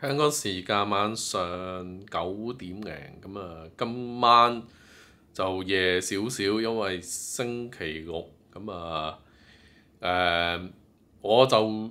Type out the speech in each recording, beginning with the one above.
香港时间晚上九点零，咁啊，今晚就夜少少，因为星期六，咁啊，诶，我就。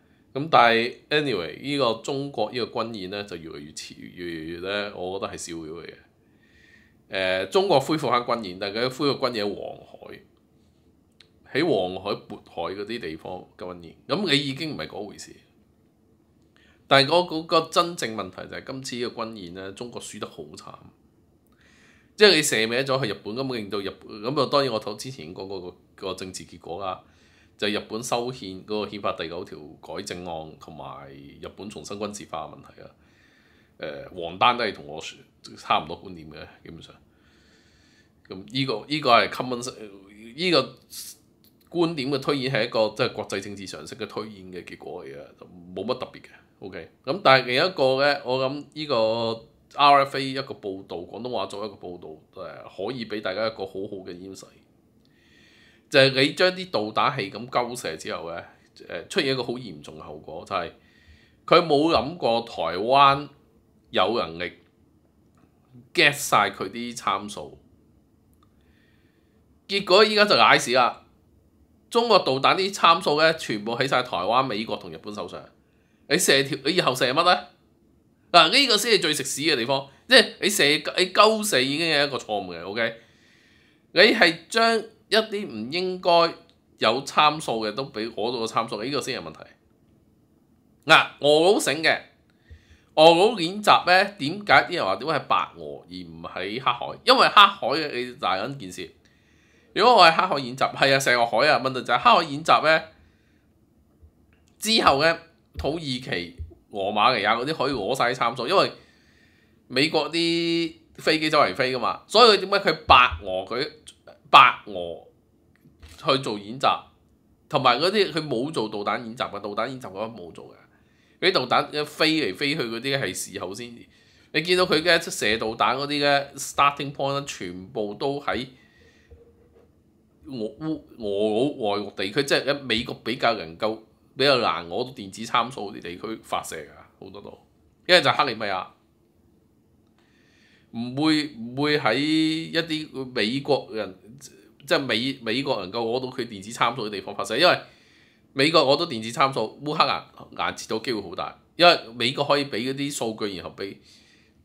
咁但係 anyway 呢個中國呢個軍演咧就越嚟越遲，越嚟越咧，我覺得係少咗嘅。誒，中國恢復翻軍演，但係佢恢復軍演喺黃海，喺黃海、渤海嗰啲地方嘅軍演，咁你已經唔係嗰回事。但係嗰嗰個真正問題就係今次呢個軍演咧，中國輸得好慘，即係你射歪咗去日本咁，令到日本咁啊當然我講之前講過個個政治結果啦。就係日本修憲嗰個憲法第九條改正案同埋日本重新軍事化嘅問題啊！誒，黃丹都係同我差唔多觀點嘅，基本上咁依個依個係 common 識，依個觀點嘅推演係一個即係國際政治常識嘅推演嘅結果嚟嘅，就冇乜特別嘅。OK，咁但係另一個咧，我諗依個 RFA 一個報道，廣東話做一個報道，誒可以俾大家一個好好嘅就係你將啲導彈器咁鳩射之後咧，誒出現一個好嚴重嘅後果，就係佢冇諗過台灣有能力 get 曬佢啲參數，結果依家就瀨屎啦！中國導彈啲參數咧，全部喺曬台灣、美國同日本手上。你射條你以後射乜咧？嗱呢個先係最食屎嘅地方，即係你射你鳩射已經係一個錯誤嘅。O.K. 你係將。一啲唔應該有參數嘅都俾攞到個參數，依個先係問題。嗱，俄佬醒嘅俄佬演習咧，點解啲人話點解係白俄而唔係黑海？因為黑海嘅大緊件事。如果我係黑海演習，係啊，成個海啊，問題就係黑海演習咧。之後咧，土耳其、俄馬尼亞嗰啲可以攞曬啲參數，因為美國啲飛機周圍飛噶嘛，所以點解佢白俄佢？白俄去做演習，同埋嗰啲佢冇做導彈演習嘅，導彈演習都冇做嘅。啲導彈一飛嚟飛去嗰啲係事後先。你見到佢嘅射導彈嗰啲咧，starting point 全部都喺俄烏俄外國地區，即係喺美國比較能夠比較難攞電子參數啲地區發射㗎，好多度。一係就克里米亞。唔會唔會喺一啲美國人即係美美國能夠攞到佢電子參數嘅地方發射，因為美國攞到電子參數，烏克蘭顏值到機會好大，因為美國可以俾嗰啲數據，然後俾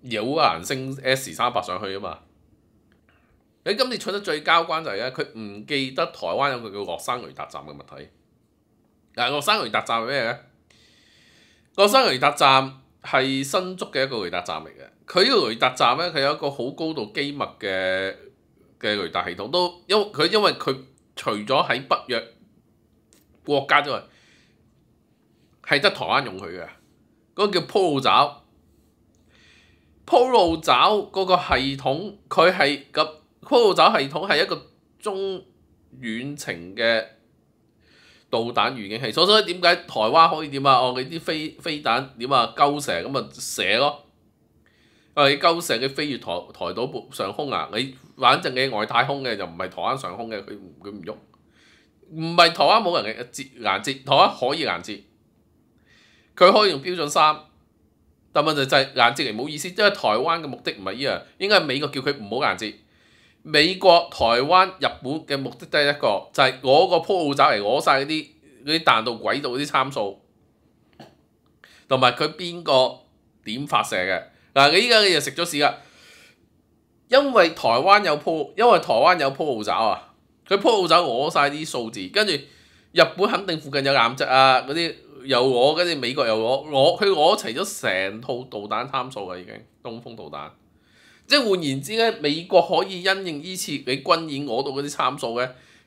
有烏克蘭升 S 三百上去啊嘛。你今次取得最交關就係咧，佢唔記得台灣有個叫洛山雷達站嘅物體。嗱，洛山雷達站係咩咧？洛山雷達站。係新竹嘅一個雷達站嚟嘅，佢呢個雷達站咧，佢有一個好高度機密嘅嘅雷達系統，都因佢因為佢除咗喺北約國家之外，係得台灣用佢嘅，嗰個叫鋪路爪，l 路爪嗰個系統，佢係咁 l 路爪系統係一個中遠程嘅。導彈預警器，所所以點解台灣可以點啊？哦，你啲飛飛彈點啊？鳩射咁啊射咯！啊，你鳩射嘅飛越台台島上空啊？你反正你外太空嘅就唔係台灣上空嘅，佢佢唔喐，唔係台灣冇人嘅截顏截，台灣可以顏截，佢可以用標準三，但問題就係顏截嚟冇意思，因為台灣嘅目的唔係依樣，應該係美國叫佢唔好顏截，美國、台灣、日本嘅目的都一個，就係我個鋪烏嚟攞曬嗰啲。嗰啲彈道軌道啲參數，同埋佢邊個點發射嘅？嗱，你依家你又食咗屎啦！因為台灣有鋪，因為台灣有鋪壺爪啊！佢鋪壺爪攞晒啲數字，跟住日本肯定附近有岩質啊！嗰啲又攞，跟住美國又攞，攞佢攞齊咗成套導彈參數啊，已經東風導彈。即係換言之咧，美國可以因應依次你軍演攞到嗰啲參數咧。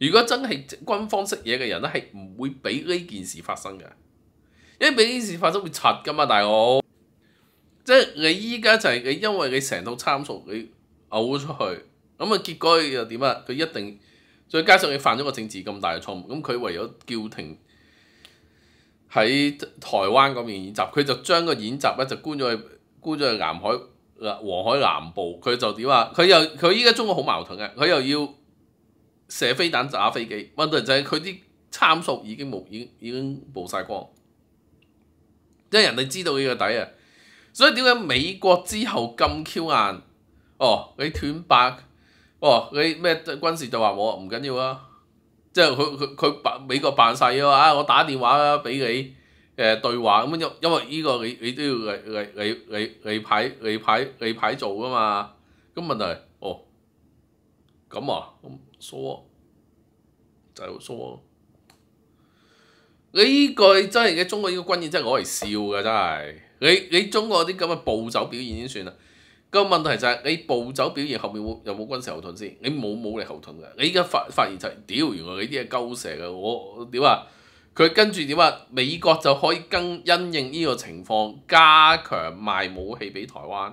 如果真係軍方識嘢嘅人咧，係唔會俾呢件事發生嘅，因為俾呢件事發生會柒噶嘛，大佬。即係你依家就係你，因為你成套參數你嘔出去，咁啊結果又點啊？佢一定再加上佢犯咗個政治咁大嘅錯誤，咁佢唯有叫停喺台灣嗰邊演習，佢就將個演習咧就搬咗去搬咗去南海黃海南部，佢就點啊？佢又佢依家中國好矛盾嘅，佢又要。射飛彈打飛機，問題就係佢啲參數已經冇，已經已經暴曬光，即係人哋知道呢個底啊。所以點解美國之後咁 Q 硬？哦，你斷白，哦，你咩軍事就話我唔緊要啊，即係佢佢佢扮美國扮曬啊，嘛，我打電話俾你誒對話咁樣，因因為依個你你都要嚟嚟嚟嚟嚟牌你牌你牌做噶嘛。咁問題哦，咁啊。咁。疏就疏，你依句真係嘅，中國呢個軍演真係攞嚟笑嘅真係，你你中國啲咁嘅暴走表演先算啦。個問題就係你暴走表现後面會有冇軍事後盾先？你冇武力後盾嘅？你依家發发現就係屌，原來你啲係勾蛇嘅，我點啊？佢跟住點啊？美國就可以跟因應呢個情況加強賣武器俾台灣。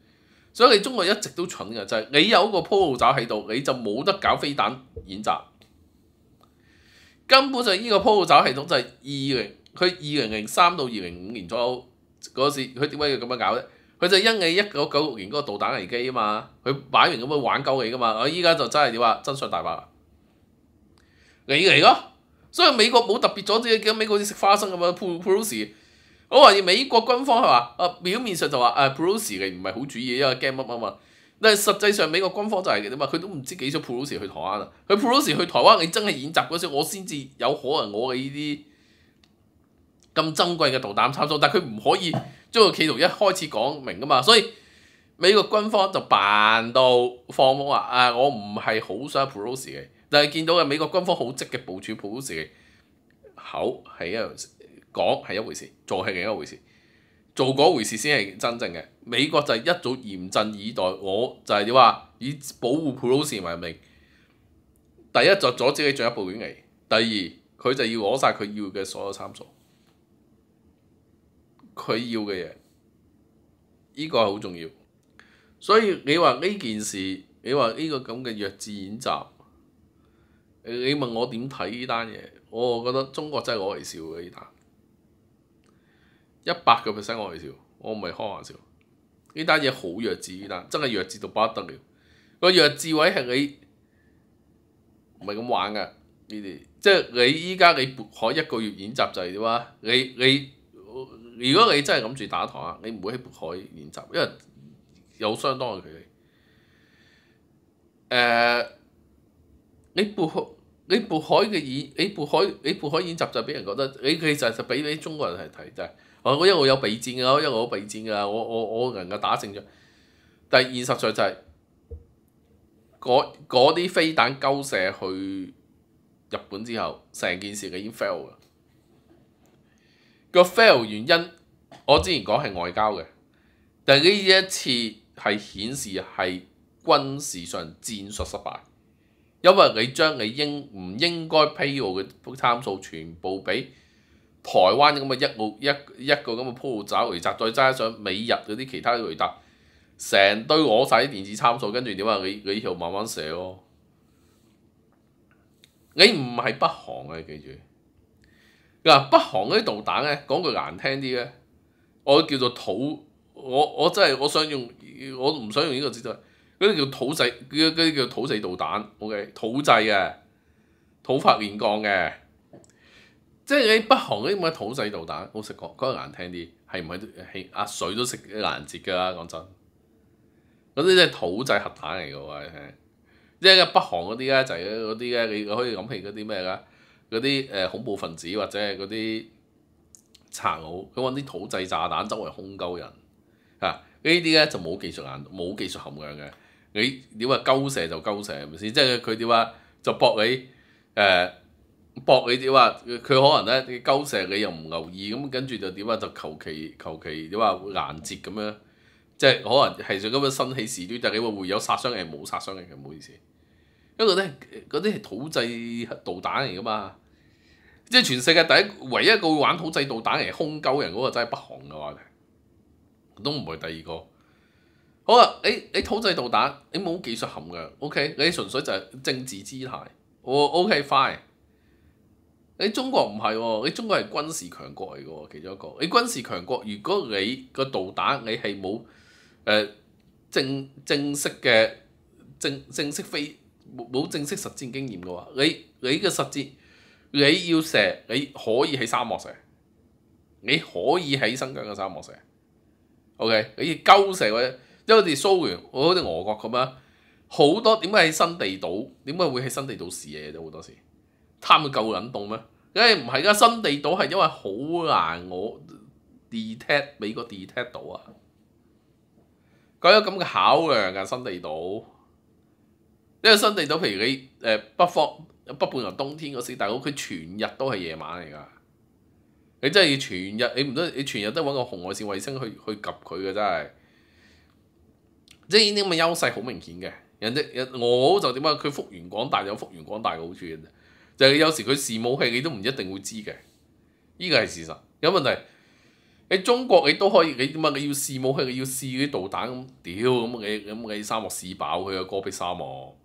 所以你中國一直都蠢嘅，就係你有個鋪路爪喺度，你就冇得搞飛彈演習。根本上呢個鋪路爪系統就係二零，佢二零零三到二零五年左右嗰時，佢點解要咁樣搞咧？佢就因你一九九六年嗰個導彈危機啊嘛，佢擺明咁樣玩鳩你噶嘛。我依家就真係點啊，真相大白，你嚟咯。所以美國冇特別阻止，你，因到美國似食花生咁樣鋪鋪路線。我話：而美國軍方佢話，啊，表面上就話誒 p r o s i y 嘅唔係好主意因啊，驚乜乜乜。但係實際上美國軍方就係點嘛？佢都唔知幾想 p r o s i 去台灣啊！佢 p r o s i 去台灣，你真係演習嗰時，我先至有可能我嘅呢啲咁珍貴嘅導彈參數。但係佢唔可以將個企圖一開始講明噶嘛。所以美國軍方就扮到放風話：啊，我唔係好想 p r o s s 嘅。但係見到嘅美國軍方好積極部署 p r o s s 嘅口係一樣。講係一回事，做係另一回事，做嗰回事先係真正嘅。美國就係一早嚴陣以待，我就係你話以保護普 r o s 為名，第一就阻止你進一步演離，第二佢就要攞曬佢要嘅所有參數，佢要嘅嘢，依個好重要。所以你話呢件事，你話呢個咁嘅弱智演習，你問我點睇呢單嘢，我覺得中國真係攞嚟笑嘅呢單。一百個 percent 我笑，我唔係開玩笑。呢單嘢好弱智，呢單真係弱智到不得了。個弱智位係你唔係咁玩噶，呢啲即係你依家你渤海一個月演習就係點啊？你你如果你真係諗住打堂啊，你唔會喺渤海演習，因為有相當嘅距離。誒，你渤你渤海嘅演，你渤海，你撥海演習就俾人覺得，你其實就俾啲中國人係睇啫。我因為我有備戰嘅，因為我備戰嘅，我我我能夠打勝仗。但係現實在就係，嗰嗰啲飛彈鳩射去日本之後，成件事已經 fail 啦。個 fail 原因，我之前講係外交嘅，但係呢一次係顯示係軍事上戰術失敗。因為你將你應唔應該披露嘅參數全部俾台灣咁嘅一澳一一個咁嘅鋪找回集再揸上美日嗰啲其他雷達，成堆攞曬啲電子參數，跟住點啊？你你又慢慢寫咯。你唔係北韓啊，記住。嗱，北韓嗰啲導彈咧，講句難聽啲咧，我叫做土，我我真係我想用，我唔想用呢個姿態。嗰啲叫土製，嗰嗰啲叫土製導彈，OK，土製嘅，土法煉鋼嘅，即係你北韓嗰啲咪土製導彈，好食講講難聽啲，係唔係？係水都食難節噶啦，講真，嗰啲即係土製核彈嚟嘅喎，係，即係北韓嗰啲咧就係嗰啲咧，你可以諗起嗰啲咩啦？嗰啲誒恐怖分子或者係嗰啲殘酷，佢揾啲土製炸彈周圍空鳩人嚇，呢啲咧就冇技術難，冇技術含量嘅。你點話鳩射就鳩射係咪先？即係佢點話就搏你誒，搏你點話佢可能咧鳩射你又唔留意咁，跟住就點話就求其求其點話會攔截咁樣，即係可能係咁樣生起事端，但係你會有殺傷嘅冇殺傷嘅，唔好意思。因為咧嗰啲係土製導彈嚟噶嘛，即係全世界第一唯一個會玩土製導彈嚟空鳩人嗰個，真係北韓嘅話咧，都唔會第二個。好啊！你你土制導彈，你冇技術含量 o k 你純粹就係政治姿態，我 OK fine。你中國唔係喎，你中國係軍事強國嚟嘅喎，其中一個。你軍事強國，如果你個導彈你係冇诶正正式嘅正正式飞冇正式實戰經驗嘅话，你你嘅實戰你要射，你可以喺沙漠射，你可以喺新疆嘅沙漠射，OK？你要鳩射或者～因為我哋蘇完，我好似俄國咁啊，好多點解喺新地島？點解會喺新地島試嘢啫？好多時貪佢夠冷凍咩？梗系唔係噶？新地島係因為好難我 detect 美國 detect 到啊！佢有咁嘅考量噶新地島，因為新地島譬如你誒北方北半球冬天嗰時，但佢全日都係夜晚嚟噶。你真係要全日，你唔得，你全日都揾個紅外線衛星去去及佢嘅真係。即係呢啲咁嘅優勢好明顯嘅，人哋，我就點啊？佢幅源廣大有幅源廣大嘅好處嘅啫，就係有時佢試武器你都唔一定會知嘅，呢個係事實。有問題，喺中國你都可以，你點啊？你要試武器，你要試啲導彈咁，屌咁你咁你三漠試飽佢啊，戈壁沙漠，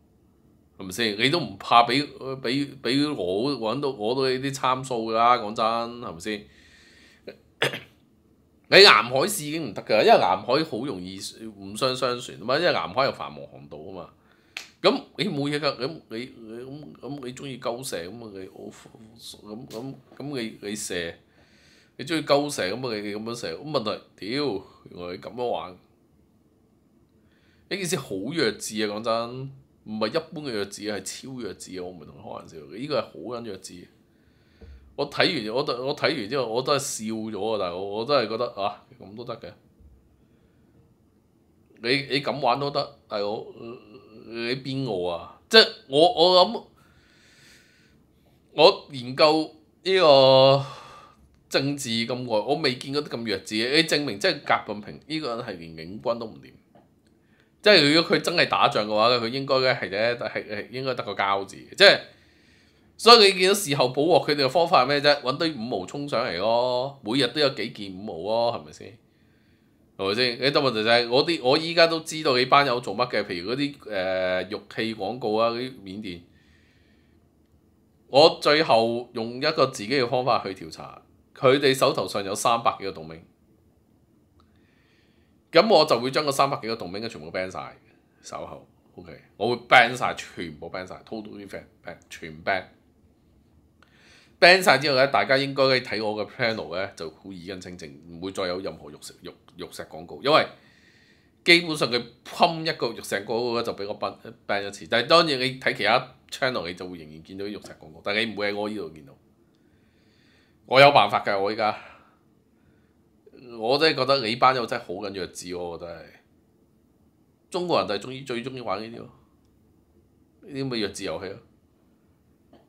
係咪先？你都唔怕俾俾俾我揾到攞到啲參數㗎，講真係咪先？你南海市已經唔得噶，因為南海好容易互相相傳啊嘛，因為南海有繁忙航道啊嘛。咁你冇嘢㗎，咁你咁咁你中意鳩蛇咁啊你我咁咁咁你你射，你中意鳩蛇咁啊你你咁樣射，咁問同，屌原來你咁樣玩，呢件事好弱智啊講真，唔係一般嘅弱智啊，係超弱智啊！我唔同你開玩笑，呢、依個係好緊弱智。我睇完我我睇完之後，我都係笑咗啊！但係我我真係覺得啊，咁都得嘅。你你咁玩都得，係我你邊個啊？即係我我諗，我研究呢個政治咁耐，我未見過啲咁弱智嘅。你證明即係習近平呢個人係連警軍都唔掂，即係如果佢真係打仗嘅話咧，佢應該咧係咧係係應該得個交字即係。所以你見到事後補獲佢哋嘅方法係咩啫？揾堆五毛充上嚟咯，每日都有幾件五毛咯，係咪先？係咪先？你多問就係我啲，我依家都知道你班友做乜嘅。譬如嗰啲誒玉器廣告啊，嗰啲緬甸，我最後用一個自己嘅方法去調查，佢哋手頭上有三百幾個洞名，咁我就會將個三百幾個洞名嘅全部 ban 晒。守候，OK？我會 ban 晒，全部 ban 晒 t o t a l ban，全 ban。ban 曬之後咧，大家應該睇我嘅 panel 咧就好耳根清淨，唔會再有任何玉石玉玉石廣告，因為基本上佢噴一個玉石廣告咧就俾我 ban ban 一次。但係當然你睇其他 channel 你就會仍然見到玉石廣告，但係你唔會喺我依度見到。我有辦法㗎，我依家，我真係覺得你班友真係好緊弱智，我覺得係。中國人就係中意最中意玩呢啲，呢啲嘅弱智遊戲咯。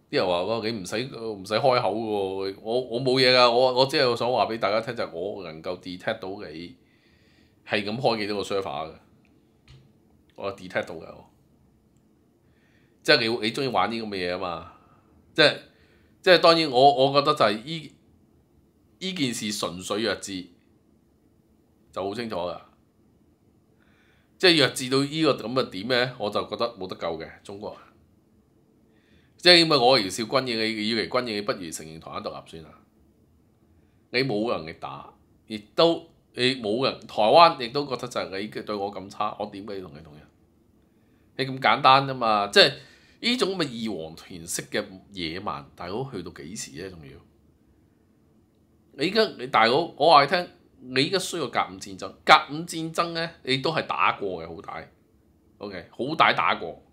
啲人話你唔使唔使開口嘅，我我冇嘢噶，我我只係想話俾大家聽就係我能夠 detect 到你係咁開幾多個 server 嘅，我 detect 到嘅我，即係你你中意玩啲咁嘅嘢啊嘛，即係即係當然我我覺得就係依依件事純粹弱智就好清楚㗎，即係弱智到依個咁嘅點咧，我就覺得冇得救嘅中國。即係咁我而笑軍營，你以為軍營，你不如承認台灣獨立算啦！你冇人嚟打，亦都你冇人，台灣亦都覺得就係你對我咁差，我點解要同你同人？你咁簡單啫嘛！即係呢種咁嘅二皇團式嘅野蠻，大佬去到幾時咧？仲要你而家你大佬，我話你聽，你而家需要甲午戰爭。甲午戰爭咧，你都係打過嘅，好大。OK，好大打過。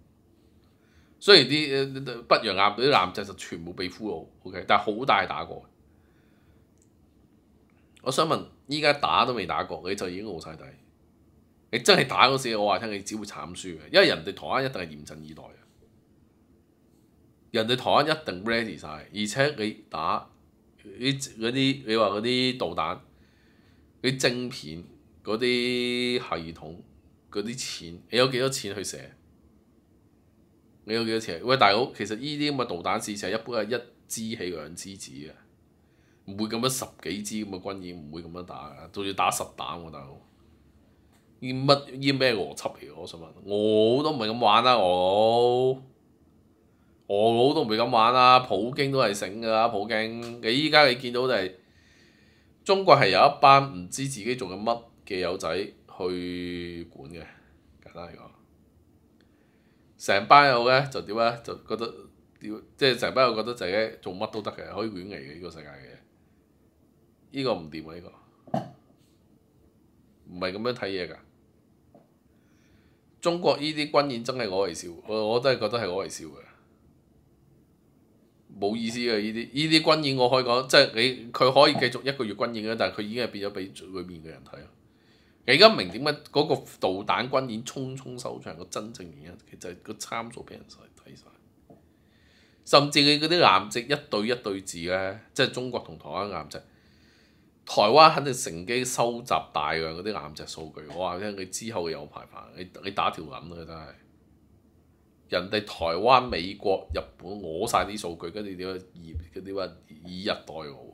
雖然啲北洋艦嗰啲男仔就全部被俘虜 o k 但係好大打過。我想問，依家打都未打過，你就已經傲曬底。你真係打嗰時，我話聽你只會慘輸嘅，因為人哋台灣一定係嚴陣以待人哋台灣一定 ready 曬，而且你打啲嗰啲你話嗰啲導彈、啲晶片、嗰啲系統、嗰啲錢，你有幾多錢去寫？你有幾多錢？喂，大佬，其實依啲咁嘅導彈試射一般係一支起兩支子嘅，唔會咁樣十幾支咁嘅軍演，唔會咁樣打噶，仲要打十彈喎，大佬。依乜依咩邏輯嚟？我想問，我都唔係咁玩啦，我，我都唔係咁玩啦，普京都係醒㗎啦，普京。你依家你見到就係中國係有一班唔知自己做緊乜嘅友仔去管嘅，簡單嚟講。成班友咧就點咧就覺得點，即係成班友覺得自己做乜都得嘅，可以亂嚟嘅呢個世界嘅，呢個唔掂嘅呢個，唔係咁樣睇嘢㗎。中國呢啲軍演真係我嚟笑，我我都係覺得係我嚟笑嘅，冇意思嘅呢啲呢啲軍演我可以講，即係你佢可以繼續一個月軍演嘅，但係佢已經係變咗俾裏面嘅人睇而家明點解嗰個導彈軍演匆匆收場個真正原因，其實係個參數俾人睇曬，甚至你嗰啲岩隻一對一對字咧，即係中國同台灣岩隻，台灣肯定乘機收集大量嗰啲岩隻數據。我話聽你之後有排排，你你打條撚啊真係，人哋台灣、美國、日本攞曬啲數據，跟住點啊以點啊以一代五。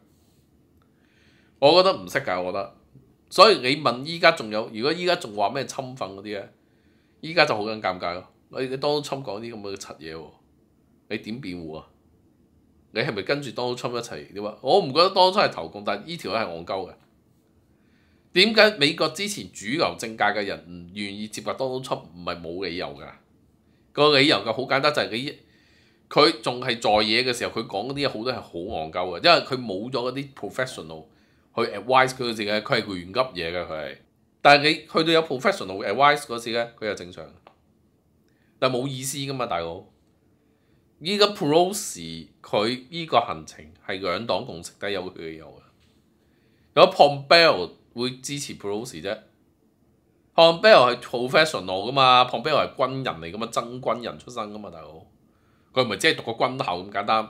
我覺得唔識㗎，我覺得，所以你問依家仲有？如果依家仲話咩侵犯嗰啲咧，依家就好緊尷尬咯。你你當初講啲咁嘅柒嘢喎，你點辯護啊？你係咪跟住當初一齊？你話我唔覺得當初係投共，但係依條係戇鳩嘅。點解美國之前主流政界嘅人唔願意接納當初？唔係冇理由㗎。個理由嘅好簡單，就係佢佢仲係在嘢嘅時候，佢講嗰啲嘢好多係好戇鳩嘅，因為佢冇咗嗰啲 professional。去 advice 佢嗰時佢係亂急嘢嘅佢係，但係你去到有 professional advice 嗰時咧，佢又正常。但係冇意思噶嘛，大佬。依家 pros 佢依個行程係兩黨共識得有佢嘅有啊。有 Pompeo 會支持 pros 啫。Pompeo 係 professional 噶嘛，Pompeo 係軍人嚟噶嘛，真軍人出身噶嘛，大佬。佢唔係只係讀個軍校咁簡單。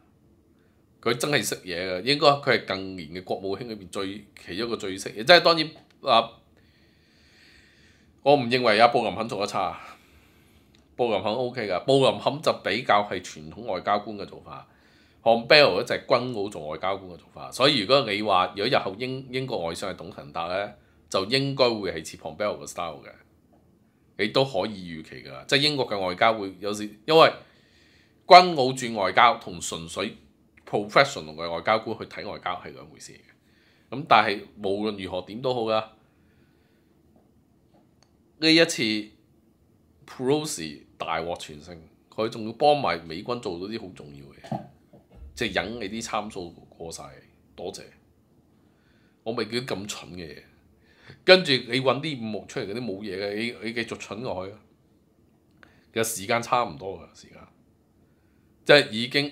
佢真係識嘢嘅，應該佢係近年嘅國務卿裏邊最其中一個最識，嘅。即係當然啊！我唔認為阿布林肯做得差，布林肯 O K 噶，布林肯就比較係傳統外交官嘅做法，Pompeo 一隻軍澳做外交官嘅做法，所以如果你話如果日後英英國外相係董承達咧，就應該會係似 p o m e 嘅 style 嘅，你都可以預期㗎，即係英國嘅外交會有時因為軍澳轉外交同純粹。professional 同外交官去睇外交係兩回事嘅，咁但係無論如何點都好啦，呢一次 pros 大獲全勝，佢仲要幫埋美軍做咗啲好重要嘅，即係引你啲參數過曬，多謝，我未見咁蠢嘅嘢，跟住你揾啲目出嚟嗰啲冇嘢嘅，你你繼續蠢落去其實時間差唔多嘅時間，即係已經。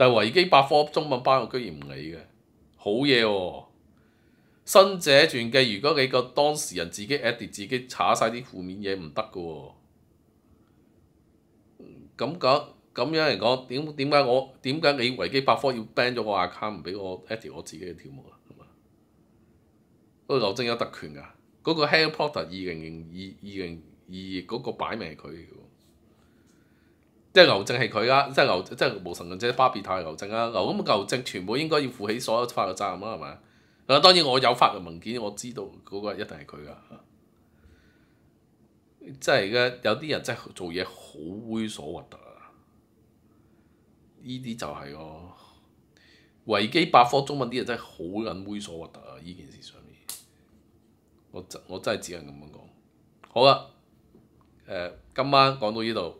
但係維基百科中文版我居然唔理嘅，好嘢喎！新者傳記，如果你個當事人自己 edit 自己查曬啲負面嘢唔得嘅喎，咁講咁樣嚟講，點點解我點解你維基百科要 ban 咗我 account 唔俾我 edit 我自己嘅條目啦？不過劉正有特權㗎，嗰個 Harry Potter 二零零二二零二二嗰個擺明係佢。即係牛正係佢啦，即係牛即係無神論者巴別塔牛正啊，牛咁牛正全部應該要負起所有法律責任啦，係咪啊？當然我有法律文件，我知道嗰個一定係佢噶。即係而家有啲人真係做嘢好猥瑣核突啊！依啲就係咯，維基百科中文啲人真係好撚猥瑣核突啊！依件事上面，我真我真係只能咁樣講。好啦，誒今晚講到依度。